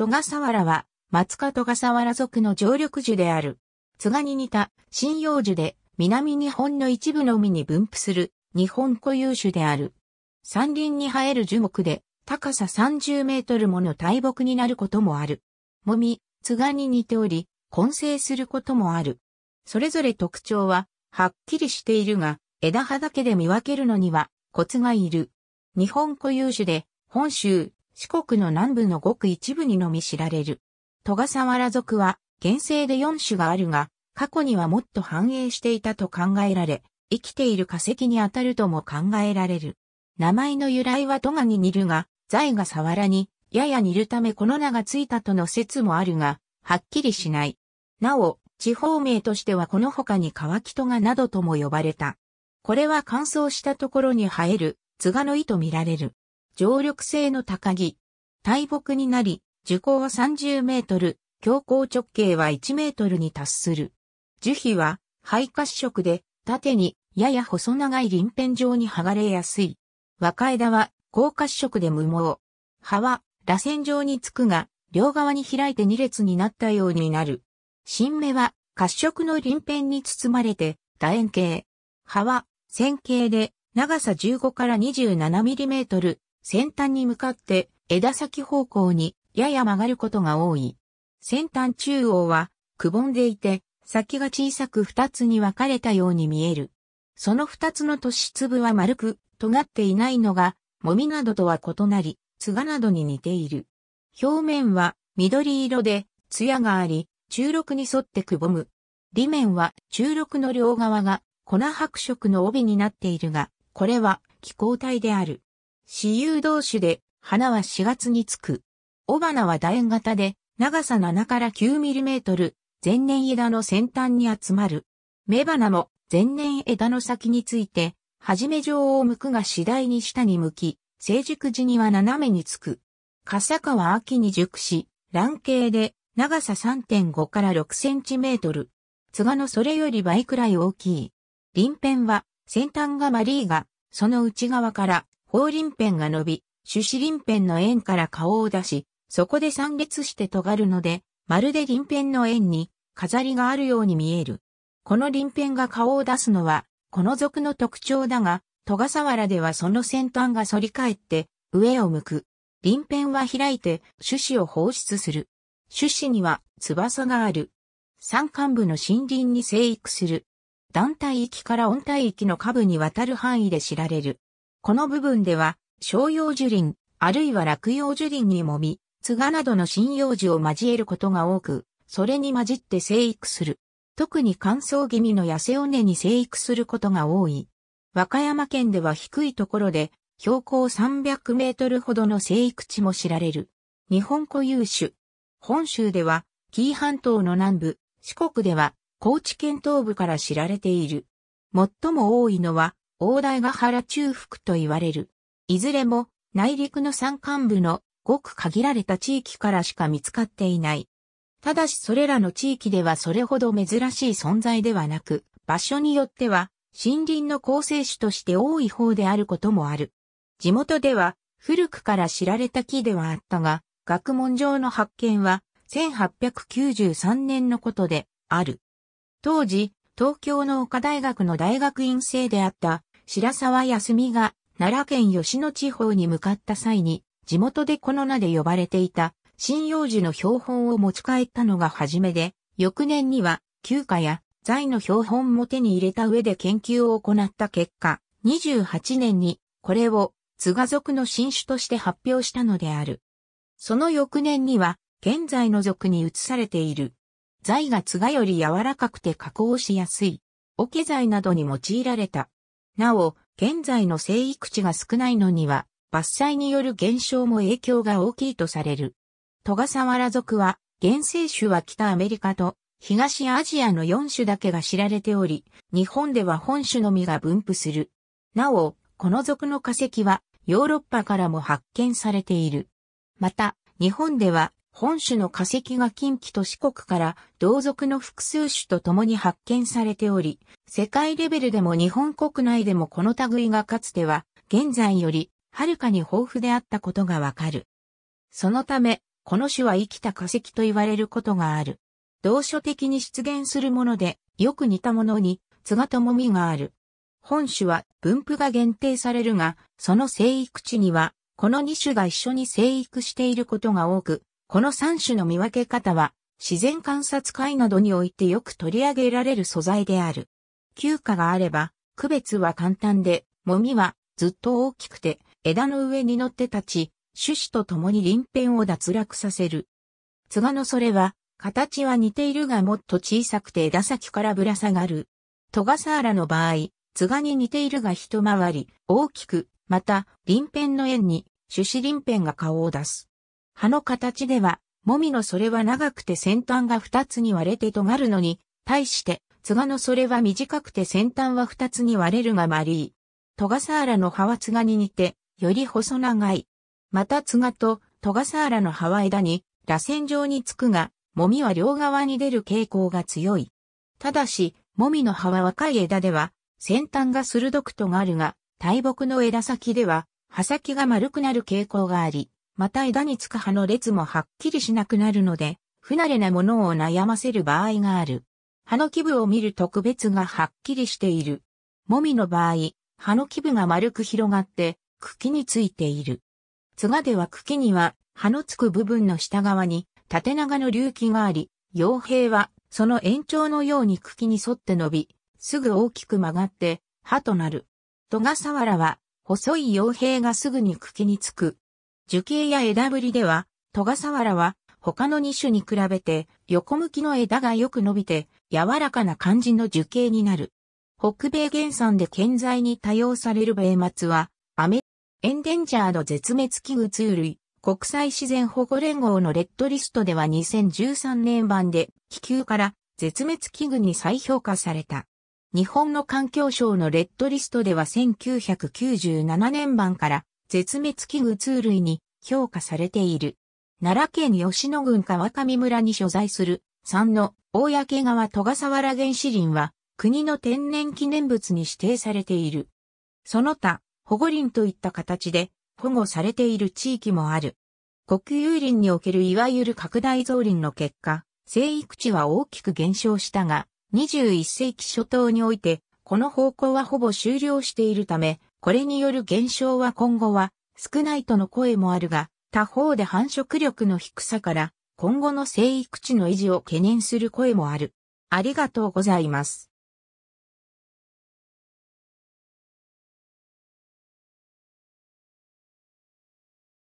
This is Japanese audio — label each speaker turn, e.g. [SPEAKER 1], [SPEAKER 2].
[SPEAKER 1] トガサワラは、松ガサワラ属の常緑樹である。津賀に似た、針葉樹で、南日本の一部のみに分布する、日本固有種である。山林に生える樹木で、高さ30メートルもの大木になることもある。もみ、津賀に似ており、混成することもある。それぞれ特徴は、はっきりしているが、枝葉だけで見分けるのには、コツがいる。日本固有種で、本州、四国の南部のごく一部にのみ知られる。戸ワ原族は、現世で4種があるが、過去にはもっと繁栄していたと考えられ、生きている化石にあたるとも考えられる。名前の由来はトガに似るが、財がワラに、やや似るためこの名がついたとの説もあるが、はっきりしない。なお、地方名としてはこの他に乾きトガなどとも呼ばれた。これは乾燥したところに生える、津賀の意と見られる。常緑性の高木。大木になり、樹高は30メートル、強行直径は1メートルに達する。樹皮は、肺褐色で、縦に、やや細長い鱗片状に剥がれやすい。若枝は、高褐色で無毛。葉は、螺旋状につくが、両側に開いて2列になったようになる。新芽は、褐色の鱗片に包まれて、楕円形。葉は、線形で、長さ15から2 7トル、先端に向かって枝先方向にやや曲がることが多い。先端中央はくぼんでいて、先が小さく二つに分かれたように見える。その二つの都市粒は丸く、尖っていないのが、もみなどとは異なり、ツガなどに似ている。表面は緑色で、艶があり、中六に沿ってくぼむ。裏面は中六の両側が粉白色の帯になっているが、これは気候体である。私有同種で、花は4月につく。尾花は楕円型で、長さ7から9ミリメートル、前年枝の先端に集まる。雌花も前年枝の先について、はじめ上を向くが次第に下に向き、成熟時には斜めにつく。笠川は秋に熟し、卵形で長さ3.5から6センチメートル。ツガのそれより倍くらい大きい。鱗片は先端がマリーが、その内側から法輪辺が伸び、種子輪辺の円から顔を出し、そこで散裂して尖るので、まるで輪辺の円に飾りがあるように見える。この輪辺が顔を出すのは、この属の特徴だが、戸笠原ではその先端が反り返って、上を向く。輪辺は開いて、種子を放出する。種子には翼がある。山間部の森林に生育する。団体域から温帯域の下部にわたる範囲で知られる。この部分では、商用樹林、あるいは落葉樹林にもみ、津賀などの針葉樹を交えることが多く、それに混じって生育する。特に乾燥気味の痩せ尾根に生育することが多い。和歌山県では低いところで、標高300メートルほどの生育地も知られる。日本固有種。本州では、紀伊半島の南部、四国では、高知県東部から知られている。最も多いのは、大台ヶ原中腹と言われる。いずれも内陸の山間部のごく限られた地域からしか見つかっていない。ただしそれらの地域ではそれほど珍しい存在ではなく、場所によっては森林の構成種として多い方であることもある。地元では古くから知られた木ではあったが、学問上の発見は1893年のことである。当時、東京の岡大学の大学院生であった白沢康美が奈良県吉野地方に向かった際に、地元でこの名で呼ばれていた、針葉樹の標本を持ち帰ったのが初めで、翌年には、旧家や財の標本も手に入れた上で研究を行った結果、28年に、これを、津賀族の新種として発表したのである。その翌年には、現在の族に移されている。材が津賀より柔らかくて加工しやすい。桶材などに用いられた。なお、現在の生育地が少ないのには、伐採による減少も影響が大きいとされる。トガサワラ族は、原生種は北アメリカと東アジアの4種だけが知られており、日本では本種のみが分布する。なお、この族の化石はヨーロッパからも発見されている。また、日本では本種の化石が近畿と四国から同族の複数種と共に発見されており、世界レベルでも日本国内でもこの類がかつては現在よりはるかに豊富であったことがわかる。そのため、この種は生きた化石と言われることがある。同書的に出現するもので、よく似たものに、津がともみがある。本種は分布が限定されるが、その生育地には、この2種が一緒に生育していることが多く、この3種の見分け方は、自然観察会などにおいてよく取り上げられる素材である。休暇があれば、区別は簡単で、もみはずっと大きくて、枝の上に乗って立ち、種子と共に輪片を脱落させる。ツガのそれは、形は似ているがもっと小さくて枝先からぶら下がる。トガサーラの場合、ツガに似ているが一回り、大きく、また、輪片の円に、種子輪片が顔を出す。葉の形では、もみのそれは長くて先端が二つに割れて尖るのに、対して、ツガのそれは短くて先端は二つに割れるが丸い。トガサーラの葉はツガに似て、より細長い。またツガとトガサーラの葉は枝に、螺旋状につくが、もみは両側に出る傾向が強い。ただし、もみの葉は若い枝では、先端が鋭くとがあるが、大木の枝先では、葉先が丸くなる傾向があり、また枝につく葉の列もはっきりしなくなるので、不慣れなものを悩ませる場合がある。葉の基部を見る特別がはっきりしている。もみの場合、葉の基部が丸く広がって、茎についている。津賀では茎には、葉のつく部分の下側に、縦長の隆起があり、傭兵は、その延長のように茎に沿って伸び、すぐ大きく曲がって、葉となる。戸笠原は、細い傭兵がすぐに茎につく、樹形や枝ぶりでは、トガサワラは他の2種に比べて横向きの枝がよく伸びて柔らかな感じの樹形になる。北米原産で健在に多用される米松は、アメ、エンデンジャード絶滅危惧通類、国際自然保護連合のレッドリストでは2013年版で気球から絶滅危惧に再評価された。日本の環境省のレッドリストでは1997年版から絶滅危惧通類に評価されている。奈良県吉野郡川上村に所在する3の大焼川戸笠原原始林は国の天然記念物に指定されている。その他、保護林といった形で保護されている地域もある。国有林におけるいわゆる拡大増林の結果、生育地は大きく減少したが、21世紀初頭において、この方向はほぼ終了しているため、これによる減少は今後は少ないとの声もあるが、他方で繁殖力の低さから今後の生育地の維持を懸念する声もある。ありがとうございます。